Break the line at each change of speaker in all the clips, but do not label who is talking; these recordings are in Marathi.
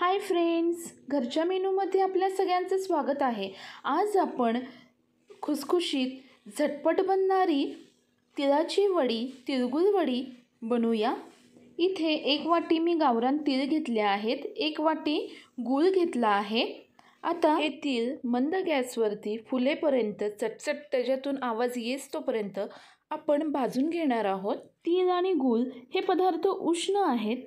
हाय फ्रेंड्स घरच्या मेनूमध्ये आपल्या सगळ्यांचं स्वागत आहे आज आपण खुसखुशीत झटपट बनणारी तिळाची वडी तिळगुळ वडी बनवूया इथे एक वाटी मी गावरान तिळ घेतले आहेत एक वाटी गूळ घेतला आहे आता हे तीळ मंद गॅसवरती फुलेपर्यंत चटचट त्याच्यातून आवाज येस तोपर्यंत आपण भाजून घेणार आहोत तीळ आणि गूळ हे पदार्थ उष्ण आहेत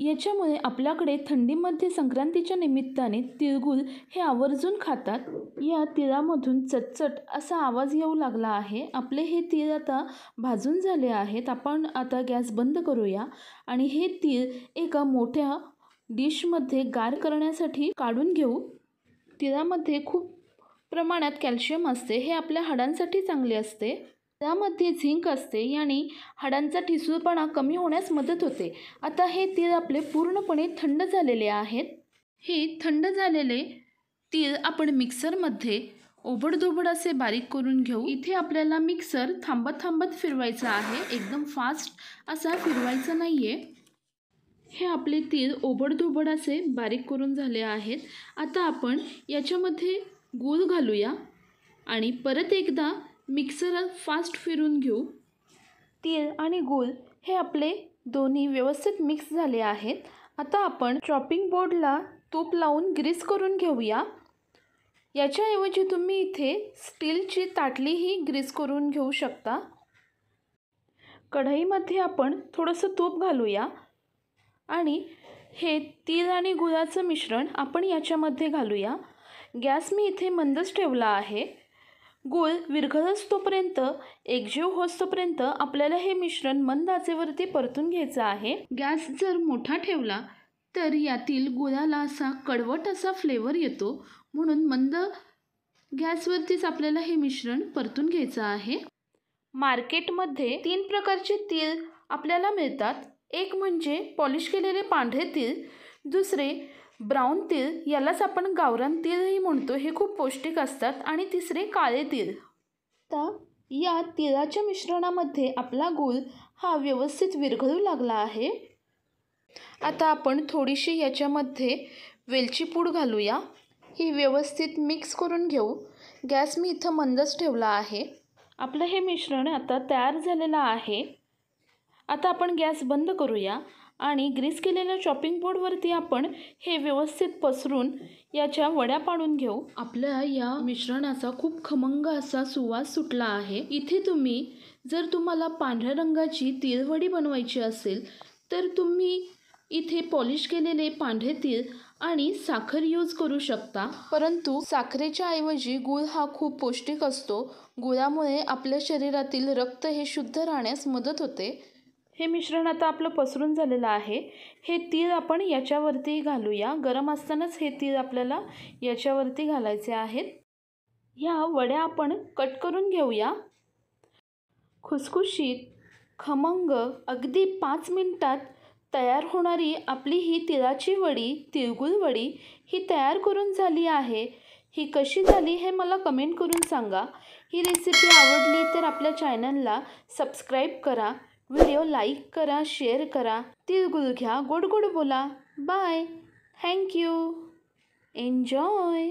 याच्यामुळे आपल्याकडे थंडीमध्ये संक्रांतीच्या निमित्ताने तिळगुळ हे आवर्जून खातात या तिळामधून चटचट असा आवाज येऊ लागला आहे आपले हे तीळ आता भाजून झाले आहेत आपण आता गॅस बंद करूया आणि हे तीळ एका मोठ्या डिशमध्ये गार करण्यासाठी काढून घेऊ तिळामध्ये खूप प्रमाणात कॅल्शियम असते हे आपल्या हाडांसाठी चांगले असते त्यामध्ये झिंक असते याने हाडांचा ठिसूळपणा कमी होण्यास मदत होते आता हे तीळ आपले पूर्णपणे थंड झालेले आहेत हे थंड झालेले तीळ आपण मिक्सरमध्ये ओबडधोबड असे बारीक करून घेऊ इथे आपल्याला मिक्सर थांबत थांबत फिरवायचा आहे एकदम फास्ट असा फिरवायचा नाही आहे हे आपले तीळ ओबडधोबड असे बारीक करून झाले आहेत आता आपण याच्यामध्ये गूळ घालूया आणि परत एकदा मिक्सर फास्ट फिरून घेऊ तीळ आणि गूळ हे आपले दोन्ही व्यवस्थित मिक्स झाले आहेत आता आपण चॉपिंग बोर्डला तूप लावून ग्रीस करून घेऊया याच्याऐवजी तुम्ही इथे स्टीलची ताटलीही ग्रीस करून घेऊ शकता कढईमध्ये आपण थोडंसं तूप घालूया आणि हे तीळ आणि गुळाचं मिश्रण आपण याच्यामध्ये घालूया गॅस मी इथे मंदच ठेवला आहे गुळ विरघळस्तोपर्यंत तोपर्यंत एकजीव होतोपर्यंत आपल्याला हे मिश्रण मंद आचेवरती परतून घ्यायचं आहे गॅस जर मोठा ठेवला तर यातील गुळाला असा कडवट असा फ्लेवर येतो म्हणून मंद गॅसवरतीच आपल्याला हे मिश्रण परतून घ्यायचं आहे मार्केटमध्ये तीन प्रकारचे तीळ आपल्याला मिळतात एक म्हणजे पॉलिश केलेले पांढरे तीळ दुसरे ब्राऊन तीळ यालाच आपण गावरान तीळही म्हणतो हे खूप पौष्टिक असतात आणि तिसरे काळे तिल आता या तिळाच्या मिश्रणामध्ये आपला गूळ हा व्यवस्थित विरघळू लागला आहे आता आपण थोडीशी याच्यामध्ये वेलची पूड घालूया ही व्यवस्थित मिक्स करून घेऊ गॅस मी इथं मंदच ठेवला आहे आपलं हे मिश्रण आता तयार झालेलं आहे आता आपण गॅस बंद करूया आणि ग्रीस केलेल्या चॉपिंग बोर्डवरती आपण हे व्यवस्थित पसरून याच्या वड्या पाडून घेऊ आपल्या या मिश्रणाचा खूप खमंग असा सुवास सुटला आहे इथे तुम्ही जर तुम्हाला पांढऱ्या रंगाची तिळवडी बनवायची असेल तर तुम्ही इथे पॉलिश केलेले पांढरे तीळ आणि साखर यूज करू शकता परंतु साखरेच्या ऐवजी गुळ हा खूप पौष्टिक असतो गुळामुळे आपल्या शरीरातील रक्त हे शुद्ध राहण्यास मदत होते हे मिश्रण आता आपलं पसरून झालेलं आहे हे तीळ आपण याच्यावरती घालूया गरम असतानाच हे तीळ आपल्याला याच्यावरती घालायचे आहेत ह्या वड्या आपण कट करून घेऊया खुसखुशीत खमंग अगदी पाच मिनटात तयार होणारी आपली ही तिळाची वडी तिळगुळ वडी ही तयार करून झाली आहे ही कशी झाली हे मला कमेंट करून सांगा ही रेसिपी आवडली तर आपल्या चॅनलला सबस्क्राईब करा व्हिडिओ लाईक करा शेअर करा तिळगुळ घ्या गोड गोड बोला बाय थँक्यू एन्जॉय